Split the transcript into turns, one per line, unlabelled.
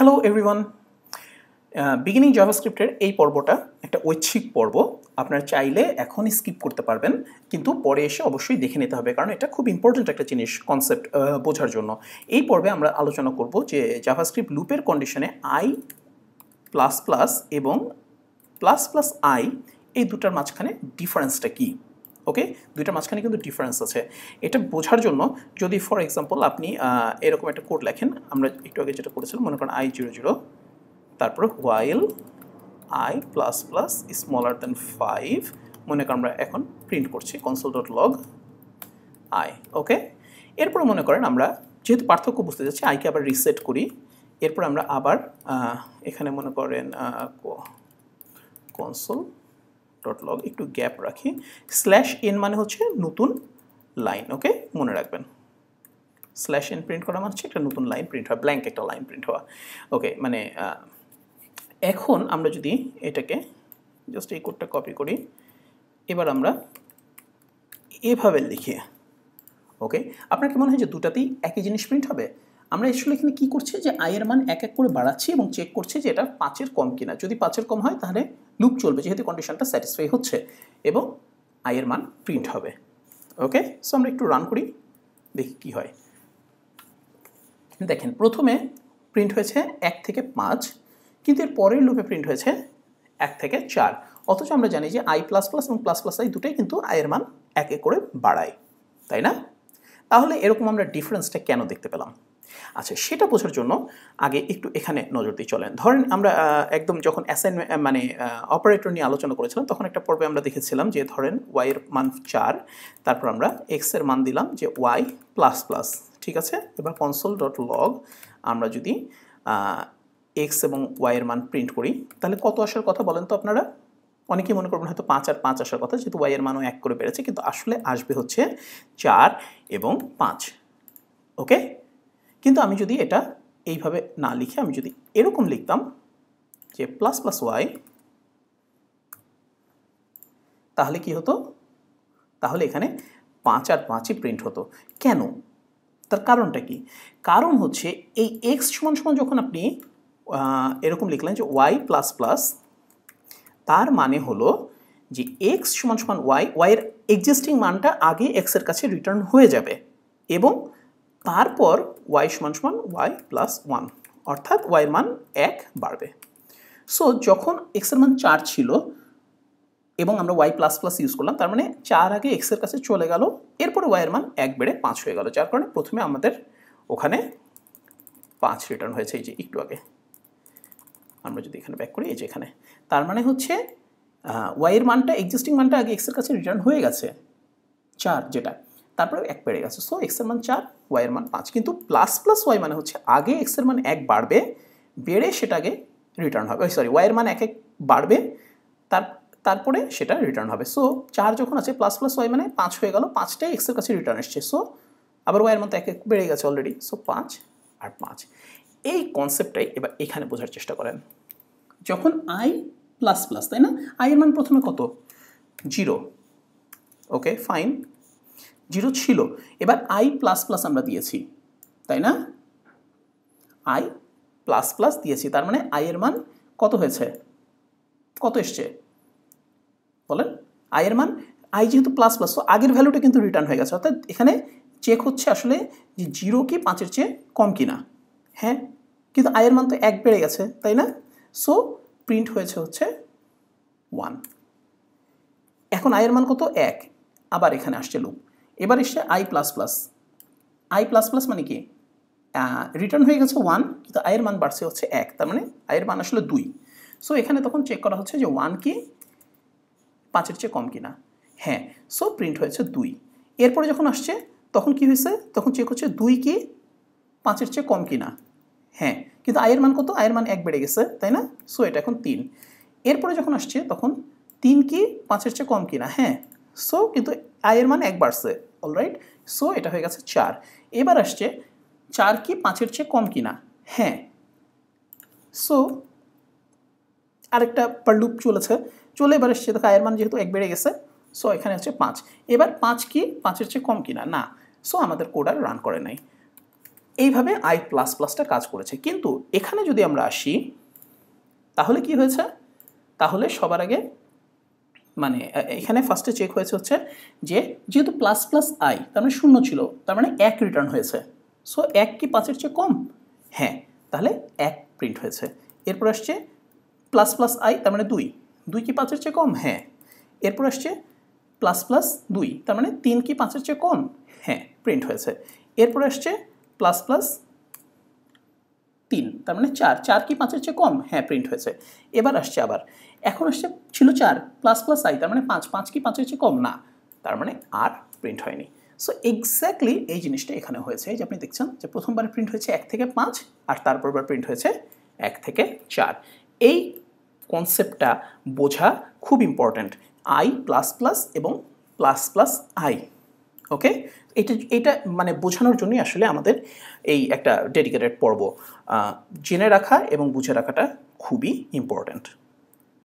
hello everyone beginning জাভাস্ক্রিপ্টের এই পর্বটা একটা ঐচ্ছিক পর্ব আপনারা চাইলে এখন স্কিপ করতে পারবেন কিন্তু পরে এসে অবশ্যই দেখে নিতে হবে কারণ এটা খুব ইম্পর্ট্যান্ট একটা জিনিস কনসেপ্ট uh, বোঝার জন্য এই পর্বে আমরা আলোচনা করব যে জাভাস্ক্রিপ্ট লুপের কন্ডিশনে আই প্লাস প্লাস এবং প্লাস প্লাস আই এই দুটার মাঝখানে ডিফারেন্সটা কী ওকে দুইটার মাঝখানে কিন্তু ডিফারেন্স আছে এটা বোঝার জন্য যদি ফর এক্সাম্পল আপনি এরকম একটা কোড লেখেন আমরা একটু আগে যেটা করেছিলাম মনে করেন আই জিরো জিরো তারপর while I plus plus smaller than five মনে করেন আমরা এখন প্রিন্ট করছি console dot log I okay এরপর মনে করেন আমরা যেহেতু পার্থক্য বুঝতে যাচ্ছি আইকে আবার রিসেট করি এরপর আমরা আবার এখানে মনে করেন কনসোল ডট লগ একটু গ্যাপ রাখি স্ল্যাশ এন মানে হচ্ছে নতুন লাইন ওকে মনে রাখবেন স্ল্যাশ এন প্রিন্ট করা মানে হচ্ছে একটা নতুন লাইন প্রিন্ট হওয়া ব্ল্যাঙ্ক একটা লাইন প্রিন্ট হওয়া ওকে মানে এখন আমরা যদি এটাকে জাস্ট এই কোডটা কপি করি এবার আমরা এভাবে লিখি ওকে আপনার কি মনে হয় যে দুটাতেই একই জিনিস প্রিন্ট হবে আমরা আসলে এখানে কী করছি যে আয়ের মান এক এক করে বাড়াচ্ছি এবং চেক করছি যে এটা পাঁচের কম কিনা যদি পাঁচের কম হয় তাহলে লুপ চলবে যেহেতু কন্ডিশনটা স্যাটিসফাই হচ্ছে এবং আয়ের মান প্রিন্ট হবে ওকে সো আমরা একটু রান করি দেখি কি হয় দেখেন প্রথমে প্রিন্ট হয়েছে এক থেকে পাঁচ কিন্তু এর পরের লুপে প্রিন্ট হয়েছে এক থেকে চার অথচ আমরা জানি যে আই প্লাস প্লাস এবং প্লাস প্লাস আই দুটোই কিন্তু আয়ের মান এক করে বাড়ায় তাই না তাহলে এরকম আমরা ডিফারেন্সটা কেন দেখতে পেলাম আচ্ছা সেটা বোঝার জন্য আগে একটু এখানে নজর দিয়ে চলেন ধরেন আমরা একদম যখন অ্যাসাইনমেন্ট মানে অপারেটর নিয়ে আলোচনা করেছিলাম তখন একটা পর্বে আমরা দেখেছিলাম যে ধরেন ওয়াইয়ের মান চার তারপর আমরা এক্সের মান দিলাম যে ওয়াই প্লাস প্লাস ঠিক আছে এবার কনসোল ডট লগ আমরা যদি এক্স এবং ওয়াইয়ের মান প্রিন্ট করি তাহলে কত আসার কথা বলেন তো আপনারা অনেকেই মনে করবেন হয়তো পাঁচ আর পাঁচ আসার কথা যেহেতু ওয়াইয়ের মানও এক করে বেড়েছে কিন্তু আসলে আসবে হচ্ছে চার এবং পাঁচ ওকে কিন্তু আমি যদি এটা এইভাবে না লিখে আমি যদি এরকম লিখতাম যে প্লাস প্লাস ওয়াই তাহলে কি হতো তাহলে এখানে পাঁচ আর পাঁচই প্রিন্ট হতো কেন তার কারণটা কি কারণ হচ্ছে এই এক্স সমান সমান যখন আপনি এরকম লিখলেন যে ওয়াই প্লাস প্লাস তার মানে হলো যে এক্স সমান সমান ওয়াই ওয়াইয়ের এক্সিস্টিং মানটা আগে এক্সের কাছে রিটার্ন হয়ে যাবে এবং তারপর ওয়াই সমান সমান ওয়াই প্লাস ওয়ান অর্থাৎ ওয়াই মান এক বাড়বে সো যখন এক্সের মান চার ছিল এবং আমরা ওয়াই প্লাস প্লাস ইউজ করলাম তার মানে চার আগে এক্সের কাছে চলে গেল এরপরে ওয়াইয়ের মান এক বেড়ে পাঁচ হয়ে গেল যার কারণে প্রথমে আমাদের ওখানে পাঁচ রিটার্ন হয়েছে এই যে একটু আগে আমরা যদি এখানে ব্যাক করি এই যে এখানে তার মানে হচ্ছে ওয়াইয়ের মানটা এক্সিস্টিং মানটা আগে এক্সের কাছে রিটার্ন হয়ে গেছে চার যেটা তারপরে এক বেড়ে গেছে সো এক্সের মান চার ওয়াইয়ের মান পাঁচ কিন্তু প্লাস প্লাস ওয়াই মানে হচ্ছে আগে এক্সের মান এক বাড়বে বেড়ে সেটাকে রিটার্ন হবে ওই সরি ওয়াইয়ের মান এক এক বাড়বে তার তারপরে সেটা রিটার্ন হবে সো চার যখন আছে প্লাস প্লাস ওয়াই মানে পাঁচ হয়ে গেল পাঁচটাই এক্সের কাছে রিটার্ন এসছে সো আবার ওয়াইয়ের মান তো এক এক বেড়ে গেছে অলরেডি সো পাঁচ আর পাঁচ এই কনসেপ্টটাই এবার এখানে বোঝার চেষ্টা করেন যখন আই প্লাস প্লাস তাই না আই এর মান প্রথমে কত জিরো ওকে ফাইন জিরো ছিল এবার আই প্লাস প্লাস আমরা দিয়েছি তাই না আই প্লাস প্লাস দিয়েছি তার মানে এর মান কত হয়েছে কত এসছে বলেন এর মান আই যেহেতু প্লাস প্লাস তো আগের ভ্যালুটা কিন্তু রিটার্ন হয়ে গেছে অর্থাৎ এখানে চেক হচ্ছে আসলে যে জিরো কি পাঁচের চেয়ে কম কি না হ্যাঁ কিন্তু আয়ের মান তো এক বেড়ে গেছে তাই না সো প্রিন্ট হয়েছে হচ্ছে ওয়ান এখন আয়ের মান কত এক আবার এখানে আসছে লুপ এবার এসছে I plus plus I plus plus মানে কি রিটার্ন হয়ে গেছে ওয়ান কিন্তু আয়ের মান বাড়ছে হচ্ছে এক তার মানে আয়ের মান আসলে দুই সো এখানে তখন চেক করা হচ্ছে যে ওয়ান কি পাঁচের চেয়ে কম কিনা হ্যাঁ সো প্রিন্ট হয়েছে দুই এরপরে যখন আসছে তখন কি হয়েছে তখন চেক হচ্ছে দুই কি পাঁচের চেয়ে কম কিনা হ্যাঁ কিন্তু আয়ের মান কত আয়ের মান এক বেড়ে গেছে তাই না সো এটা এখন তিন এরপরে যখন আসছে তখন তিন কি পাঁচের চেয়ে কম কিনা হ্যাঁ সো কিন্তু আয়ের মান এক বাড়ছে অলরাইট সো এটা হয়ে গেছে চার এবার আসছে চার কি পাঁচের চেয়ে কম কিনা হ্যাঁ সো আরেকটা পারলুপ চলেছে চলে এবার এসছে দেখো আয়ের মান যেহেতু এক বেড়ে গেছে সো এখানে আছে পাঁচ এবার পাঁচ কি পাঁচের চেয়ে কম কিনা না সো আমাদের কোড আর রান করে নাই এইভাবে আই প্লাস প্লাসটা কাজ করেছে কিন্তু এখানে যদি আমরা আসি তাহলে কি হয়েছে তাহলে সবার আগে মানে এখানে ফার্স্টে চেক হয়েছে হচ্ছে যে যেহেতু প্লাস প্লাস আই তার মানে শূন্য ছিল তার মানে এক রিটার্ন হয়েছে সো এক কি পাঁচের চেয়ে কম হ্যাঁ তাহলে এক প্রিন্ট হয়েছে এরপর আসছে প্লাস প্লাস আই তার মানে দুই দুই কি পাঁচের চেয়ে কম হ্যাঁ এরপর আসছে প্লাস প্লাস দুই তার মানে তিন কি পাঁচের চেয়ে কম হ্যাঁ প্রিন্ট হয়েছে এরপর আসছে প্লাস প্লাস তিন তার মানে চার চার কি পাঁচের চেয়ে কম হ্যাঁ প্রিন্ট হয়েছে এবার আসছে আবার এখন আসছে ছিল চার প্লাস প্লাস আই তার মানে পাঁচ পাঁচ কি পাঁচের চেয়ে কম না তার মানে আর প্রিন্ট হয়নি সো এক্স্যাক্টলি এই জিনিসটা এখানে হয়েছে যে আপনি দেখছেন যে প্রথমবার প্রিন্ট হয়েছে এক থেকে পাঁচ আর তারপর বার প্রিন্ট হয়েছে এক থেকে চার এই কনসেপ্টটা বোঝা খুব ইম্পর্ট্যান্ট আই প্লাস প্লাস এবং প্লাস প্লাস আই ওকে এটা এটা মানে বোঝানোর জন্যই আসলে আমাদের এই একটা ডেডিকেটেড পর্ব জেনে রাখা এবং বুঝে রাখাটা খুবই ইম্পর্ট্যান্ট